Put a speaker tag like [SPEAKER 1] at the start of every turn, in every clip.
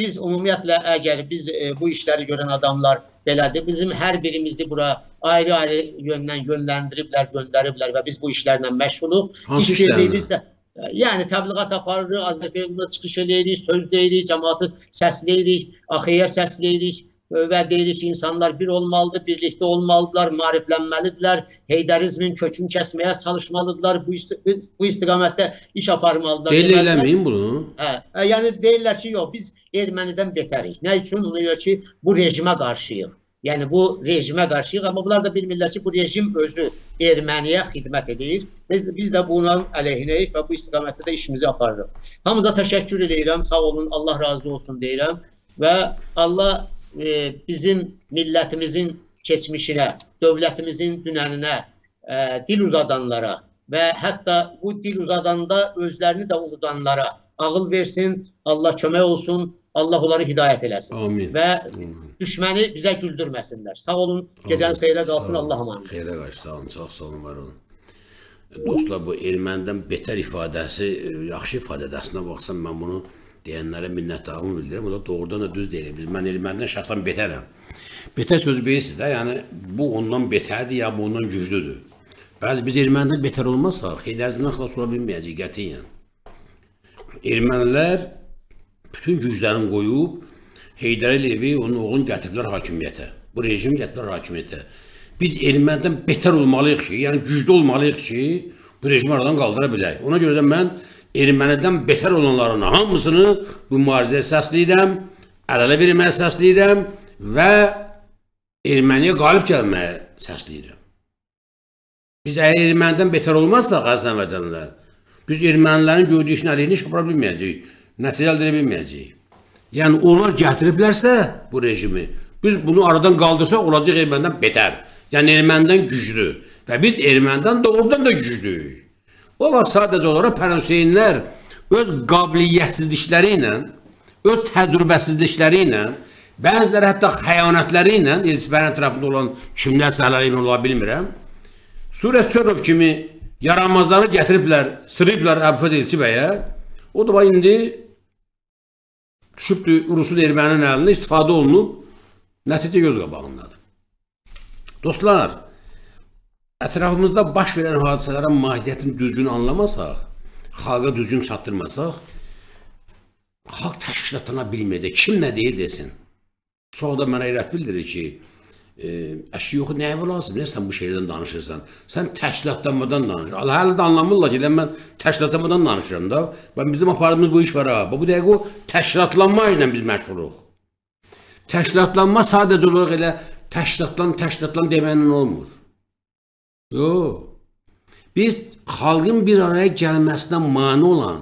[SPEAKER 1] Biz ümumiyyətlə əgər biz e, bu işləri görən adamlar belədir. Bizim hər birimizi bura ayrı-ayrı yöndən yönləndiriblər, göndəriblər və biz bu işlərlə məşğuluq. Hansı İş birliyimiz də e, Yəni təbliğat aparırıq, Azərbaycanda çıxış eləyirik, söz deyirik, cəmaatı səsləyirik, AXE-yə səsləyirik və deyirik ki, insanlar bir olmalıdır, birlikdə olmalıdırlar, maariflənməlidirlər, heydərizmin kökünü kəsməyə çalışmalıdırlar, bu, isti bu istiqamətdə iş aparmalıdırlar. Deyil eləməyin bunu. Hə, e, yəni deyirlər ki, yox, biz ermənidən betərik. Nə üçün? Onu yox ki, bu rejimə qarşıyıq. Yəni bu rejimə qarşıyıq, amma bunlar da bilmirlər ki, bu rejim özü Erməniyə xidmət edir. Biz, biz də bunun əleyhinəyik və bu istiqamətdə də işimizi aparırıq. Hamınıza təşəkkür edirəm. Sağ olun. Allah razı olsun deyirəm və Allah e, bizim millətimizin keçmişinə, dövlətimizin dünəninə e, dil uzadanlara və hətta bu dil uzadanda özlərini də unudanlara ağıl versin, Allah kömək olsun, Allah onları hidayət eləsin. Amin. Və Amin. düşməni bizə güldürməsinlər. Sağ olun, gecəniz xeyrə qalsın, Allah'a emanet.
[SPEAKER 2] Xeyrə qalsın, sağ olun, çox sağ olun, var olun. Dostlar, bu ermənidən betər ifadəsi, e, yaxşı ifadədəsinə baxsam, mən bunu deyənlərə minnətdarlığımı bildirirəm. O da doğrudan da düz deyir. Biz mən ermənidən şəxsən betərəm. Betər sözü bilirsiniz də, yəni bu ondan betərdir ya bu ondan güclüdür. Bəli, biz ermənidən betər olmasaq, xeylərindən xilas ola bilməyəcəyik qətiyyən. Ermənilər bütün güclərini qoyub Heydər Əliyevi onun oğlunu gətiriblər hakimiyyətə. Bu rejim gətiriblər hakimiyyətə. Biz ermənidən betər olmalıyıq ki, yəni güclü olmalıyıq ki, bu rejimi aradan qaldıra bilək. Ona görə də mən ermənidən betər olanların hamısını bu mübarizə əsaslayıram, əl-ələ verməyə əsaslayıram və erməniyə qalib gəlməyə səsləyirəm. Biz əgər ermənidən betər olmazsa Qazan vətənlər, biz ermənilərin gördüyü işin əleyhini iş apara bilməyəcəyik, nəticə əldə bilməyəcəyik. Yəni onlar gətiriblərsə bu rejimi, biz bunu aradan qaldırsaq olacaq ermənidən betər. Yəni ermənidən güclü və biz ermənidən doğrudan da güclüyük. O vaxt sadəcə olaraq Pərənsüyinlər öz qabiliyyətsizlikləri ilə, öz təcrübəsizlikləri ilə, bəziləri hətta xəyanətləri ilə, Elçibərin yəni tərəfində olan kimlərsə hələ ilə ola bilmirəm, Surə Söröv kimi yaranmazları gətiriblər, sırıblar Əbufəz Elçi bəyə. O da indi düşübdür Rusun erməninin əlinə istifadə olunub, nəticə göz qabağındadır. Dostlar, ətrafımızda baş verən hadisələrin mahiyyətini düzgün anlamasaq, xalqa düzgün çatdırmasaq, xalq təşkilatlana bilməyəcək. Kim nə deyir desin. Çox da mənə irət bildirir ki, e, əşi yox, nəyə lazım? Niyə sən bu şeydən danışırsan? Sən təşkilatlanmadan danışır. Allah hələ də anlamırlar ki, mən təşkilatlanmadan danışıram da. Bən bizim aparımız bu iş var ha. Bu dəqiqə o təşkilatlanma ilə biz məşğuluq. Təşkilatlanma sadəcə olaraq elə təşkilatlan, təşkilatlan deməklə olmur. Yox. Biz xalqın bir araya gəlməsinə mane olan,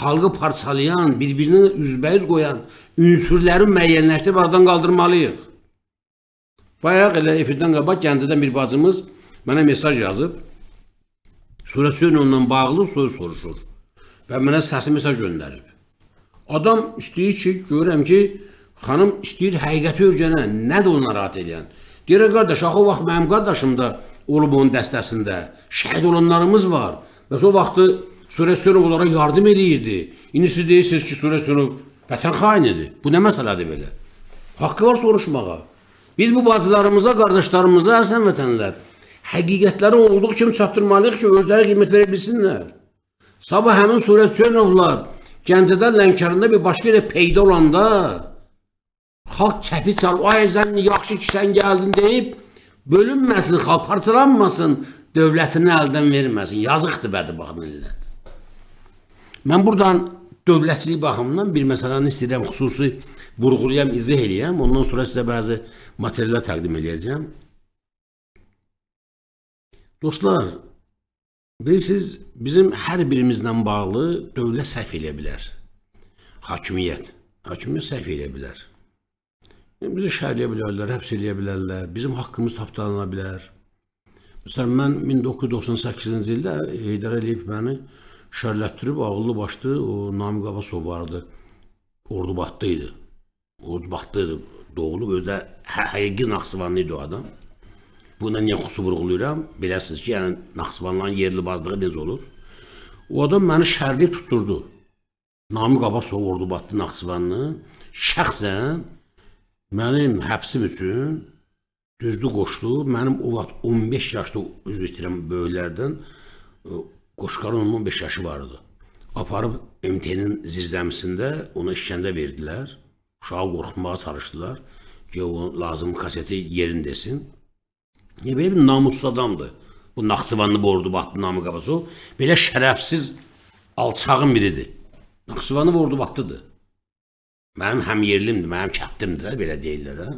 [SPEAKER 2] xalqı parçalayan, bir-birinə üzbəyiz qoyan ünsürləri müəyyənləşdirib aradan qaldırmalıyıq. Bayaq elə efirdən qabaq Gəncədən bir bacımız mənə mesaj yazıb. Surə onunla bağlı soru soruşur və mənə səsi mesaj göndərib. Adam istəyir ki, görürəm ki, xanım istəyir həqiqəti öyrənən, nədir onu narahat edən. Deyir, qardaş, axı o vaxt mənim qardaşım da olub onun dəstəsində. Şəhid olanlarımız var. Bəs o vaxtı Surə Sönov onlara yardım eləyirdi. İndi siz deyirsiniz ki, Surə Sönov vətən xainidir. Bu nə məsələdir belə? Haqqı var soruşmağa. Biz bu bacılarımıza, qardaşlarımıza, əsən vətənlər, həqiqətləri olduğu kimi çatdırmalıyıq ki, özləri qiymət verə bilsinlər. Sabah həmin Surə Sönovlar Gəncədə, Lənkərində bir başqa yerə peyda olanda xalq çəpi çalıb, ay zən yaxşı ki, sən gəldin deyib, bölünməsin, xalq parçalanmasın, dövlətini əldən verməsin. Yazıqdır bədibağın illət. Mən buradan dövlətçilik baxımından bir məsələni istəyirəm, xüsusi vurğulayam, izah eləyəm. Ondan sonra sizə bəzi materiallar təqdim edəcəm. Dostlar, bilirsiniz, bizim hər birimizlə bağlı dövlət səhv eləyə bilər. Hakimiyyət. Hakimiyyət səhv eləyə bilər. Bizi şərləyə bilərlər, həbs eləyə bilərlər, bizim haqqımız tapdalana bilər. Məsələn, mən 1998-ci ildə e, Heydər Əliyev məni şərlətdirib ağıllı başlı o Namiq Abbasov vardı. Ordubatda idi. Ordubatda idi. Doğulub özdə hə, həqiqi Naxçıvanlı idi o adam. Buna niyə xüsusi vurğuluyuram? Biləsiniz ki, yəni Naxçıvanların yerli bazlığı necə olur? O adam məni şərləyib tutdurdu. Namiq Abbasov Ordubatlı Naxçıvanlı şəxsən Mənim həbsim üçün düzdü qoşdu. Mənim o vaxt 15 yaşda özü istəyirəm böyüklərdən e, Qoşqarın 15 yaşı var idi. Aparıb MT-nin zirzəmisində ona işgəndə verdilər. Uşağı qorxutmağa çalışdılar ki, o lazım kaseti yerin desin. Ya, e, belə bir namussuz adamdır. Bu Naxçıvanlı bordu batdı namı qabası o. Belə şərəfsiz alçağın biridir. Naxçıvanlı bordu batdıdır. Mənim həmyerlimdir, mənim kəndimdir də belə deyirlər hə.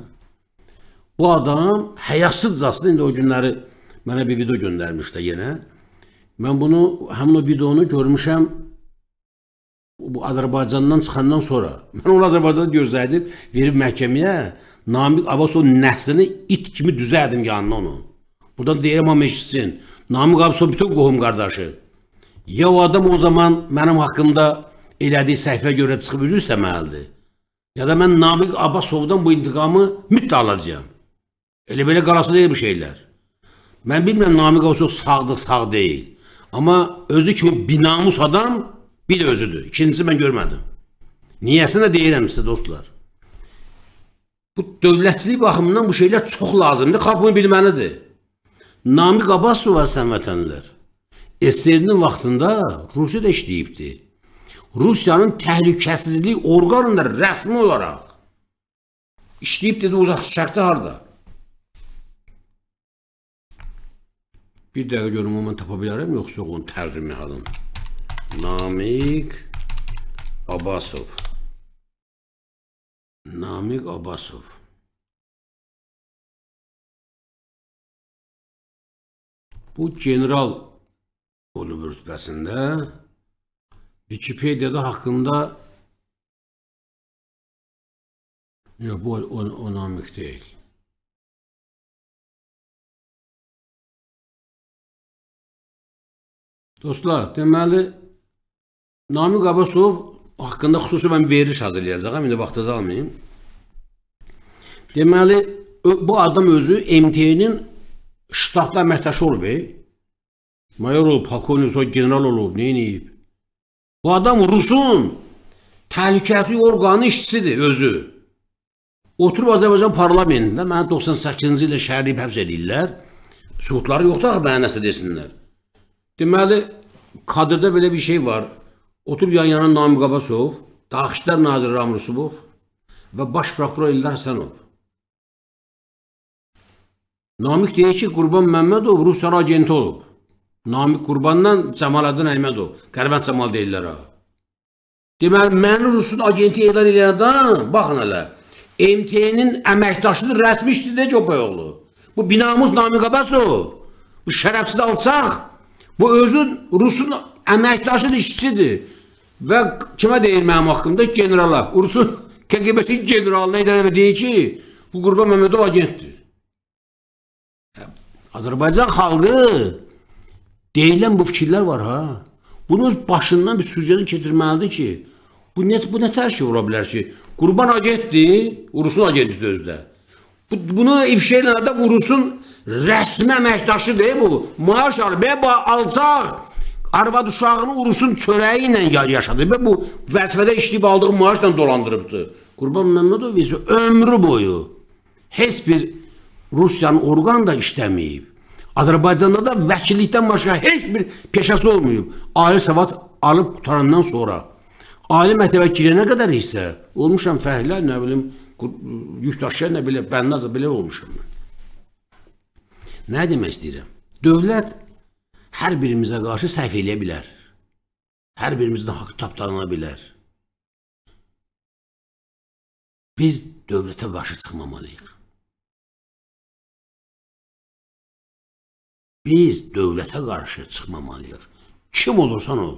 [SPEAKER 2] Bu adam həyasızcasına indi o günləri mənə bir video göndərmişdi yenə. Mən bunu həmin o videonu görmüşəm bu Azərbaycandan çıxandan sonra. Mən onu Azərbaycanda gözləyib verib məhkəməyə Namiq Abbasov nəslini it kimi düzəldim yanına onu. Buradan deyirəm amma eşitsin. Namiq Abbasov bütün qohum qardaşı. Ya o adam o zaman mənim haqqımda elədiyi səhvə görə çıxıb üzr istəməlidir. Ya da mən Namiq Abbasovdan bu intiqamı mütləq alacağam. Elə belə qarası deyil bu şeylər. Mən bilmirəm Namiq Abbasov sağdır, sağ deyil. Amma özü kimi binamus adam bir də özüdür. İkincisi mən görmədim. Niyəsinə deyirəm sizə dostlar. Bu dövlətçilik baxımından bu şeylər çox lazımdır. Xalq bunu bilməlidir. Namiq Abbasov və həsən vətənlər. SSR-nin vaxtında Rusiyada işləyibdi. Rusiyanın təhlükəsizlik orqanında rəsmi olaraq işləyib dedi uzaq şərqdə harda? Bir dəqiqə görüm, onu mən tapa bilərəm, yoxsa onun tərcümə halım.
[SPEAKER 3] Namik Abbasov. Namik Abbasov. Bu general olub rütbəsində Wikipedia'da hakkında Yok bu o, o namik değil. Dostlar, deməli Namiq Abbasov haqqında xüsusi mən veriş hazırlayacağam, indi vaxtınızı
[SPEAKER 2] almayım. Deməli bu adam özü MTE-nin ştatla əməkdaşı olub. Mayor olub, polkovnik olub, general olub, nə edib? Bu adam Rusun təhlükəti orqanı işçisidir özü. Oturub Azərbaycan parlamentində mənə 98-ci ildə şərliyib həbs edirlər. Sübutları yoxdur axı mənə nəsə desinlər. Deməli, kadrda belə bir şey var. Oturub yan-yana Namiq Abbasov, Daxışlar Naziri Ramil Subov və Baş Prokuror İllər Həsənov. Namiq deyir ki, Qurban Məmmədov Rus agenti olub. Namiq Qurbandan Cəmaləddin Əhmədov. Qərbənd Cəmal deyirlər ha. Deməli, məni Rusun agenti elan eləyən adam, baxın hələ, MT-nin əməkdaşıdır, rəsmi işçidir Cəbəyoğlu. Bu binamız Namiq Abbasov. Bu şərəfsiz alçaq. Bu özü Rusun əməkdaşıdır, işçidir. Və kimə deyir mənim haqqımda? Generala. Rusun KGB-si generalına idarə deyir ki, bu Qurban Məmmədov agentdir. Hə, Azərbaycan xalqı Deyilən bu fikirlər var ha. Bunu öz başından bir süzgədən keçirməlidir ki, bu net bu nə tər şey ola bilər ki, qurban agentdir, Urusun agentidir özdə. Bu, bunu ifşa edən adam Urusun rəsmi əməkdaşıdır bu. Maaş alır, bə alçaq. Arvad uşağını Urusun çörəyi ilə yaşadır. Bə bu vəzifədə işləyib aldığı maaşla dolandırıbdı. Qurban Məmmədoviç ömrü boyu heç bir Rusiyanın orqanı da işləməyib. Azərbaycanda da vəkillikdən başqa heç bir peşəsi olmayıb. Ali savad alıb qutarandan sonra, ali mətəbə girənə qədər isə olmuşam fəhlə, nə bilim, yükdaşıya, nə bilə, bənnaza belə olmuşam mən. Nə demək istəyirəm? Dövlət hər birimizə qarşı səhv eləyə bilər.
[SPEAKER 3] Hər birimizdən haqqı tapdalana bilər. Biz dövlətə qarşı çıxmamalıyıq. Biz dövlətə qarşı çıxmamalıyıq. Kim olursan ol,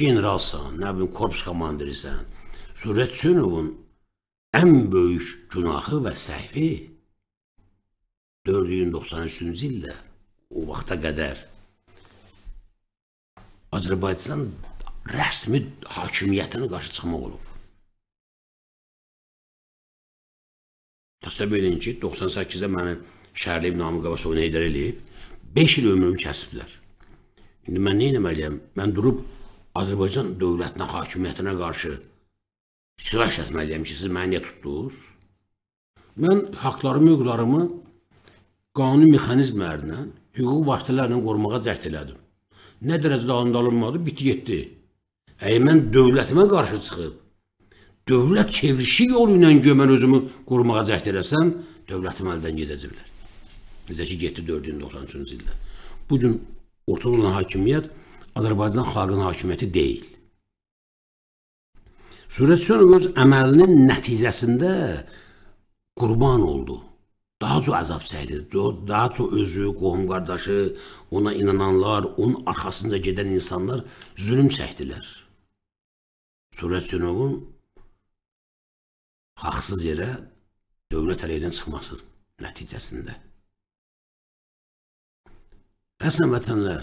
[SPEAKER 2] generalsan, nə bilim, korpus komandirisən, Sürət Sünovun ən böyük günahı və səhvi 493-cü ildə o vaxta qədər Azərbaycan
[SPEAKER 3] rəsmi hakimiyyətinə qarşı çıxmaq olub. Təsəvvür edin ki, 98-də məni Şərliyib Namıq
[SPEAKER 2] Abbasov nə edər eləyib? 5 il ömrümü kəsiblər. İndi mən nə etməliyəm? Mən durub Azərbaycan dövlətinə, hakimiyyətinə qarşı silah işlətməliyəm ki, siz məni niyə tutdunuz? Mən haqlarımı, hüquqlarımı qanuni mexanizmlərinə, hüquq vasitələrlə qorumağa cəhd elədim. Nə dərəcədə andalınmadı, biti getdi. Əgər mən dövlətimə qarşı çıxıb, dövlət çevrişi yolu ilə mən özümü qorumağa cəhd eləsəm, dövlətim əldən gedəcəklər. Necə ki, getdi 493-cü ildə. Bugün ortada olan hakimiyyət Azərbaycan xalqının hakimiyyəti deyil. Suretsiyonov öz əməlinin nəticəsində qurban oldu. Daha çox əzab çəkdi. Daha çox özü, qohum qardaşı, ona inananlar, onun arxasında gedən insanlar
[SPEAKER 3] zülm çəkdilər. Suretsiyovun haqsız yerə dövlət əleyhindən çıxması nəticəsində. Əslən vətənlər,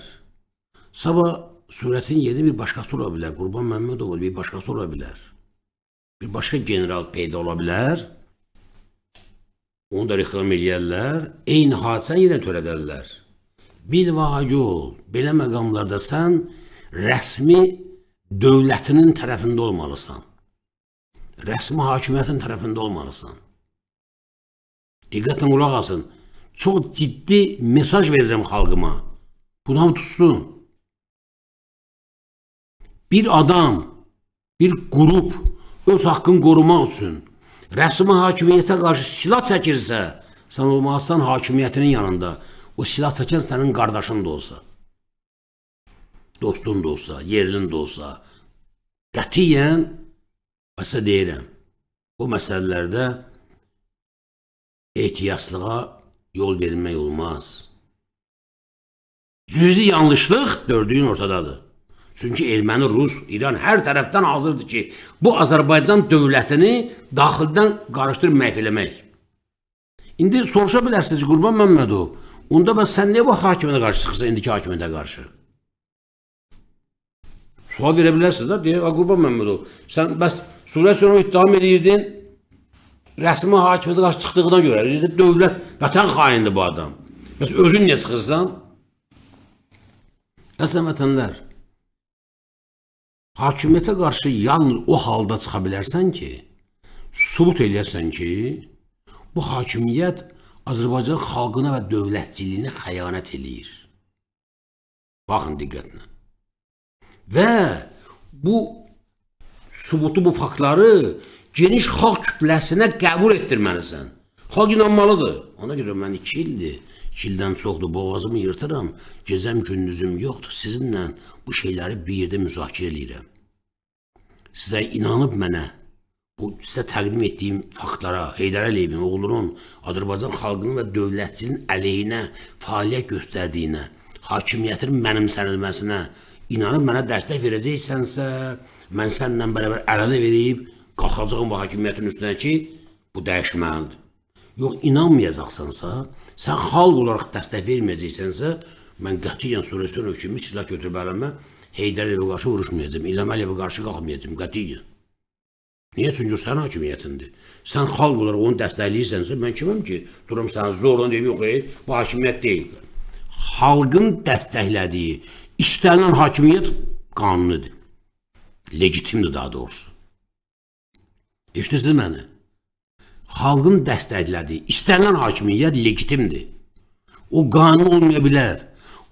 [SPEAKER 2] sabah surətin yeri bir başqası ola bilər. Qurban Məmmədov bir başqası ola bilər. Bir başqa general peyda ola bilər. Onu da reklam eləyərlər. Eyni hadisə yenə törədərlər. Bil və hacı ol. Belə məqamlarda sən rəsmi dövlətinin tərəfində olmalısan. Rəsmi hakimiyyətin tərəfində olmalısan. Diqqətlə qulaq asın. Çox ciddi mesaj verirəm xalqıma. Bunu tutsun. Bir adam, bir qrup öz haqqını qorumaq üçün rəsmi hakimiyyətə qarşı silah çəkirsə, sən olmazsan hakimiyyətinin yanında. O silah çəkən sənin qardaşın da olsa, dostun da olsa, yerlin də olsa, qətiyyən əsə deyirəm, bu məsələlərdə ehtiyaslığa yol verilmək olmaz. Cüzi yanlışlıq dördüyün ortadadır. Çünki erməni, rus, İran hər tərəfdən hazırdır ki, bu Azərbaycan dövlətini daxildən qarışdırıb məhv eləmək. İndi soruşa bilərsiniz Qurban Məmmədov, onda bəs sən niyə bu hakimiyyətə qarşı çıxırsan indiki hakimiyyətə qarşı? Sual verə bilərsiniz də, deyə Qurban Məmmədov, sən bəs Suriyə sonra ittiham edirdin, rəsmi hakimiyyətə qarşı çıxdığına görə, üzrə dövlət, vətən xainidir bu adam. Bəs özün niyə çıxırsan? Əzəm vətənlər, hakimiyyətə qarşı yalnız o halda çıxa bilərsən ki, subut eləyəsən ki, bu hakimiyyət Azərbaycan xalqına və dövlətçiliyinə xəyanət eləyir. Baxın diqqətlə. Və bu subutu, bu faktları geniş xalq kütləsinə qəbul etdirməlisən. Xalq inanmalıdır. Ona görə mən 2 ildir, 2 ildən çoxdur boğazımı yırtıram. Gecəm gündüzüm yoxdur. Sizinlə bu şeyləri bir yerdə müzakirə eləyirəm. Sizə inanıb mənə bu sizə təqdim etdiyim faktlara, Heydər Əliyevin oğlunun Azərbaycan xalqının və dövlətçinin əleyhinə fəaliyyət göstərdiyinə, hakimiyyətin mənimsənilməsinə inanıb mənə dəstək verəcəksənsə, mən səninlə bərabər əl-ələ verib qalxacağın bu hakimiyyətin üstünə ki, bu dəyişməlidir. Yox, inanmayacaqsansa, sən xalq olaraq dəstək verməyəcəksənsə, mən qətiyyən Surəsönov kimi silah götürüb əlimə Heydər Əliyev qarşı vuruşmayacağım, İlham Əliyevə qarşı qalxmayacağım qətiyyən. Niyə? Çünki sən hakimiyyətindir. Sən xalq olaraq onu dəstəkləyirsənsə, mən kiməm ki, durum sənə zorla deyib, yox, ey, bu hakimiyyət deyil. Xalqın dəstəklədiyi, istənilən hakimiyyət qanunudur. Legitimdir daha doğrusu. Eşidirsiniz məni? Xalqın dəstəklədiyi istənilən hakimiyyət legitimdir. O qanun olmaya bilər.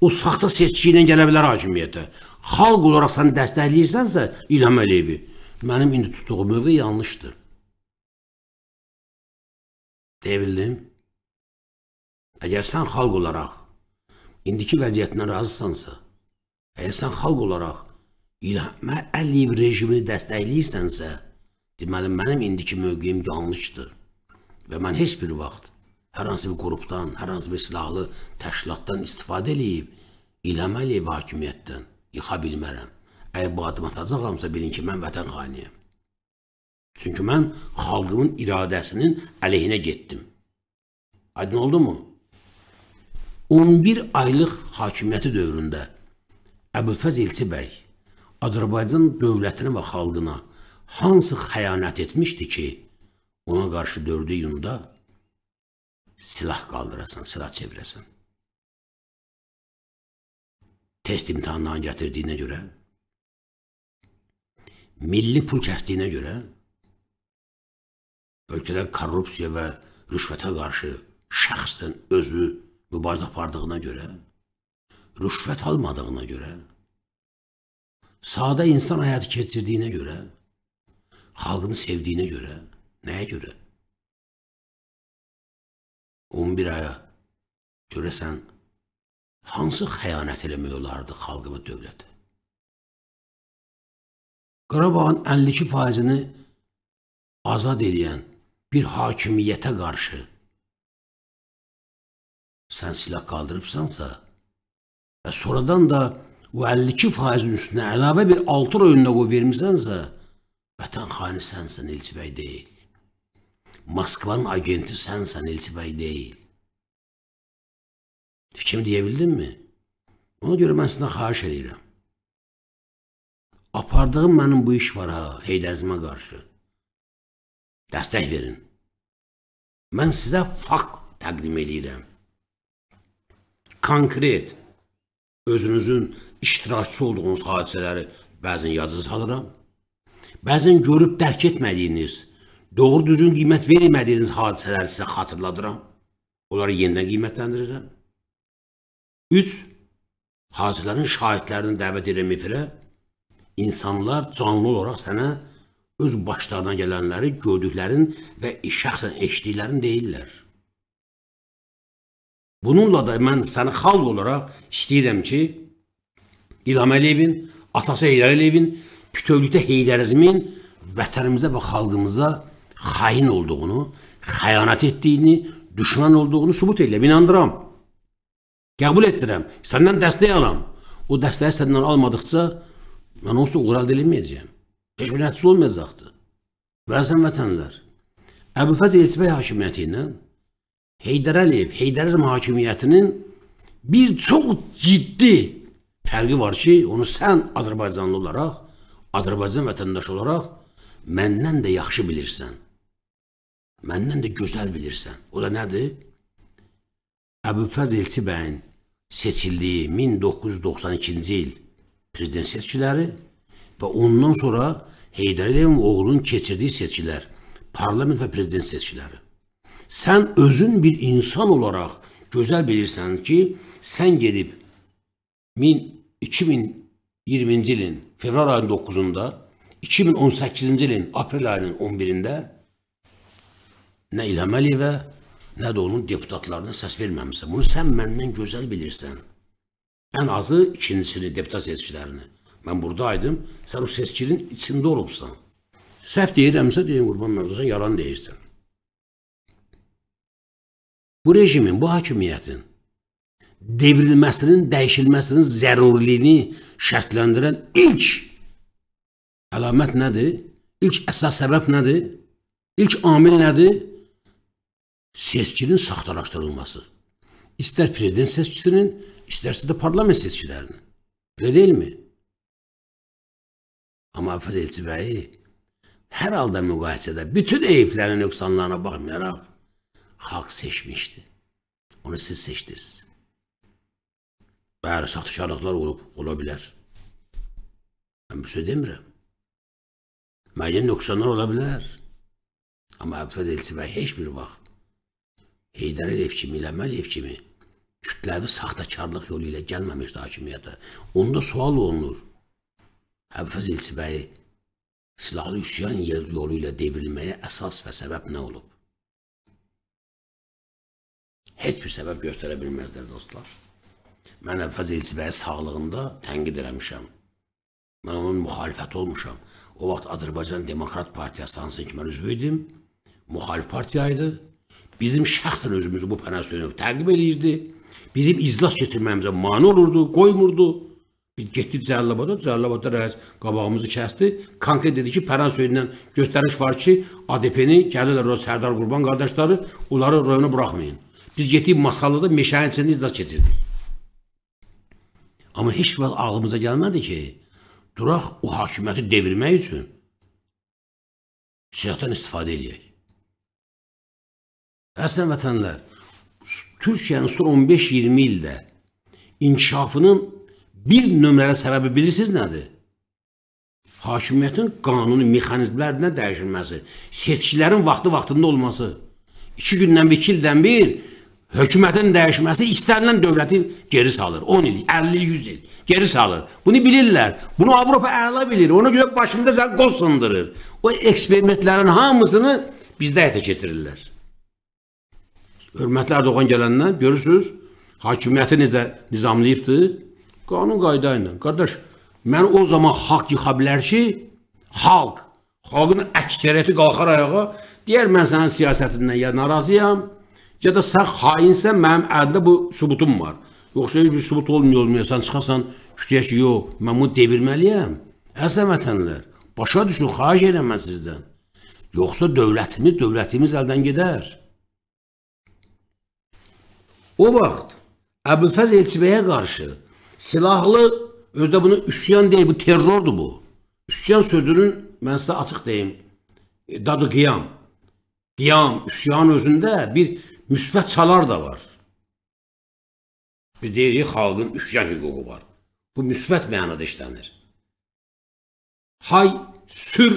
[SPEAKER 2] O saxta seçki ilə gələ bilər hakimiyyətə. Xalq olaraq sən
[SPEAKER 3] dəstəkləyirsənsə İlham Əliyevi, mənim indi tutduğum mövqe yanlışdır. Deyə bildim? Əgər sən xalq olaraq indiki vəziyyətinə razısansa, əgər sən xalq olaraq
[SPEAKER 2] İlham Əliyev rejimini dəstəkləyirsənsə, Deməli, mənim indiki mövqeyim yanlışdır və mən heç bir vaxt hər hansı bir qrupdan, hər hansı bir silahlı təşkilatdan istifadə eləyib, iləmə eləyib hakimiyyətdən yıxa bilmərəm. Əgər bu adım atacaqamsa, bilin ki, mən vətən xaniyəm. Çünki mən xalqımın iradəsinin əleyhinə getdim. Aydın oldu mu? 11 aylıq hakimiyyəti dövründə Əbülfəz Elçi bəy Azərbaycan dövlətinə və xalqına hansı xəyanət etmişdi ki,
[SPEAKER 3] ona qarşı 4 iyunda silah qaldırasan, silah çevirəsən. Test imtahanından gətirdiyinə görə, milli pul kəsdiyinə görə,
[SPEAKER 2] ölkədə korrupsiya və rüşvətə qarşı şəxsdən özü mübarizə apardığına görə, rüşvət almadığına görə, sadə insan həyatı keçirdiyinə görə,
[SPEAKER 3] Xalqını sevdiyinə görə, nəyə görə? 11 aya görəsən, hansı xəyanət eləmək olardı xalqı və dövlətə? Qarabağın 52 faizini azad eləyən bir hakimiyyətə qarşı sən silah
[SPEAKER 2] qaldırıbsansa və sonradan da o 52 faizin üstünə əlavə bir 6 rayonuna qoy vermisənsə, Vətən xaini sənsən, Elçi bəy deyil.
[SPEAKER 3] Moskvanın agenti sənsən, Elçi bəy deyil. Fikrimi deyə bildinmi? Ona görə mən sizdən xahiş edirəm.
[SPEAKER 2] Apardığım mənim bu iş var ha, Heydərzimə qarşı. Dəstək verin. Mən sizə fakt təqdim edirəm. Konkret özünüzün iştirakçısı olduğunuz hadisələri bəzən yadınıza salıram bəzən görüb dərk etmədiyiniz, doğru düzgün qiymət vermədiyiniz hadisələri sizə xatırladıram. Onları yenidən qiymətləndirirəm. 3. Hadisələrin şahidlərini dəvət edirəm efirə. İnsanlar canlı olaraq sənə öz başlarına gələnləri gördüklərin və şəxsən eşitdiklərin deyirlər. Bununla da mən səni xalq olaraq istəyirəm ki, İlham Əliyevin, atası Heydər Əliyevin bütövlükdə Heydərizmin vətənimizə və xalqımıza xain olduğunu, xəyanət etdiyini, düşmən olduğunu subut edirəm, inandıram. Qəbul etdirəm, səndən dəstək alam. O dəstəyi səndən almadıqca mən onsuz da uğur əldə edilməyəcəyəm. Heç bir nəticə olmayacaqdı. Vərsən vətənlər, Əbu Fəzil Elçibəy hakimiyyəti ilə Heydər Əliyev, Heydərizm hakimiyyətinin bir çox ciddi fərqi var ki, onu sən Azərbaycanlı olaraq Azərbaycan vətəndaşı olaraq məndən də yaxşı bilirsən. Məndən də gözəl bilirsən. O da nədir? Əbülfəz Elçi bəyin seçildiyi 1992-ci il prezident seçkiləri və ondan sonra Heydər Əliyevin oğlunun keçirdiyi seçkilər, parlament və prezident seçkiləri. Sən özün bir insan olaraq gözəl bilirsən ki, sən gedib 2020-ci ilin fevral ayının 9'unda 2018-ci ilin aprel ayının 11-də nə İlham Əliyevə, nə də onun deputatlarına səs verməmişsən. Bunu sən məndən gözəl bilirsən. Ən azı ikincisini, deputat seçkilərini. Mən buradaydım, sən o seçkinin içində olubsan. Səhv deyirəmsə, deyim, Qurban Məmdusan, yalan deyirsən. Bu rejimin, bu hakimiyyətin devrilməsinin, dəyişilməsinin zəruriliyini şərtləndirən ilk əlamət nədir? İlk əsas səbəb nədir? İlk amil nədir? Seçkinin saxtalaşdırılması. İstər prezident seçkisinin, istərsə də parlament seçkilərinin. Belə deyilmi? Amma Əfəz Elçi bəyi hər halda müqayisədə bütün eyiblərin nöqsanlarına baxmayaraq xalq seçmişdi. Onu siz seçdiniz. Bəli, saxtakarlıqlar olub, ola bilər. Mən bir şey demirəm. Müəyyən nöqsanlar ola bilər. Amma Əbfəz Elçi bəy heç bir vaxt Heydər Əliyev kimi, İləməl Əliyev kimi kütləvi saxtakarlıq yolu ilə gəlməmişdi hakimiyyətə. Onda sual olunur. Əbfəz Elçi bəyi silahlı üsyan yolu ilə devrilməyə əsas və səbəb nə olub? Heç bir səbəb göstərə bilməzlər dostlar. Mən Əlfəz Elçibəyi sağlığında tənqid eləmişəm. Mən onun müxalifəti olmuşam. O vaxt Azərbaycan Demokrat Partiyası hansı ki, mən üzvü idim, müxalif partiya idi. Bizim şəxsən özümüzü bu panasiyonu təqib edirdi. Bizim izlas keçirməyimizə mane olurdu, qoymurdu. Biz getdik Cəllabada, Cəllabada rəis qabağımızı kəsdi. Konkret dedi ki, Pəran söyündən göstəriş var ki, ADP-ni gəlirlər o Sərdar Qurban qardaşları, onları rayona buraxmayın. Biz getdik Masallıda meşənin içində izlas keçirdik. Amma heç vaxt ağlımıza gəlmədi ki, duraq o hakimiyyəti devirmək üçün silahdan istifadə eləyək. Əslən vətənlər, Türkiyənin son 15-20 ildə inkişafının bir nömrəli səbəbi bilirsiniz nədir? Hakimiyyətin qanuni mexanizmlərinə dəyişilməsi, seçkilərin vaxtı-vaxtında olması. 2 gündən bir, 2 ildən bir hökumətin dəyişməsi istənilən dövləti geri salır. 10 il, 50, 100 il geri salır. Bunu bilirlər. Bunu Avropa əla bilir. Ona görə başımda sən qol sındırır. O eksperimentlərin hamısını bizdə həyata keçirirlər. Hörmətli Erdoğan gələndən görürsüz, hakimiyyəti necə nizamlayıbdır? Qanun qayda ilə. Qardaş, mən o zaman haqq yıxa bilər ki, xalq, xalqın əksəriyyəti qalxar ayağa, deyər mən sənin siyasətindən ya narazıyam, Ya da sən xainsən, mənim əlində bu sübutum var. Yoxsa bir sübut olmuyor, olmuyor. Sən çıxasan, küçəyə ki, yox, mən bunu devirməliyəm. Əzəm vətənlər, başa düşün, xahiş edirəm mən sizdən. Yoxsa dövlətimiz, dövlətimiz əldən gedər. O vaxt Əbülfəz Elçibəyə qarşı silahlı, özdə bunu üsyan deyil, bu terrordur bu. Üsyan sözünün, mən sizə açıq deyim, dadı qiyam. Qiyam, üsyan özündə bir müsbət çalar da var. Biz deyirik, xalqın üçgen hüququ var. Bu müsbət mənada işlənir. Hay sür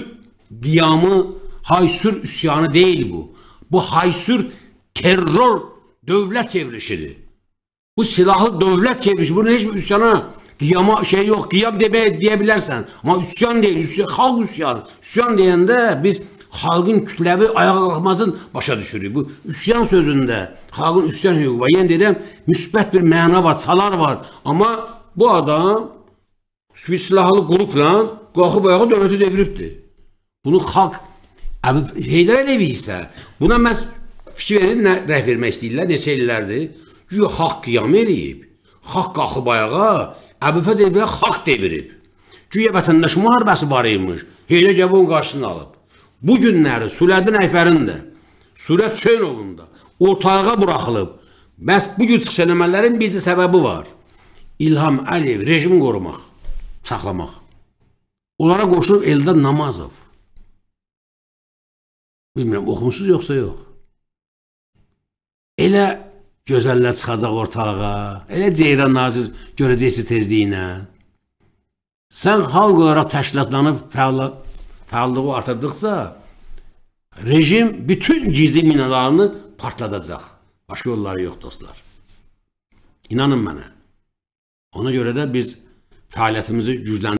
[SPEAKER 2] qiyamı, hay sür üsyanı deyil bu. Bu hay sür terror dövlət çevrilişidir. Bu silahlı dövlət çevrilişi. Bunun heç bir üsyana qiyama şey yok. Qiyam demək deyə bilərsən. Amma üsyan deyil. Üsyan, xalq üsyanı. Üsyan deyəndə biz xalqın kütləvi ayağa qalxmasını başa düşürük. Bu üsyan sözündə xalqın üsyan hüququ var. Yəni deyirəm, müsbət bir məna var, çalar var. Amma bu adam bir silahlı qrupla qalxıb ayağa dövləti deviribdir. Bunu xalq Əbu Heydər Əliyev isə buna məhz fikir verin, nə rəh vermək istəyirlər neçə illərdir. Güya xalq qiyam eləyib. Xalq qalxıb ayağa Əbu Fəzəliyə xalq devirib. Güya vətəndaş müharibəsi var imiş. Heydər Gəbon qarşısını alıb. Bu günləri Sülədin Əkbərində, Surət Hüseynovunda ortalığa buraxılıb, məhz bu gün çıxış eləmələrin bircə səbəbi var. İlham Əliyev rejimi qorumaq, saxlamaq. Onlara qoşulub Eldar Namazov. Bilmirəm, oxumusuz yoxsa yox. Elə gözəllər çıxacaq ortağa, elə Ceyran Naziz görəcəksiniz tezliyinə. Sən xalq olaraq təşkilatlanıb fəaliyyət fəallığı artırdıqca rejim bütün gizli minalarını partladacaq. Başqa yolları yox dostlar. İnanın mənə. Ona görə də biz fəaliyyətimizi gücləndirdik.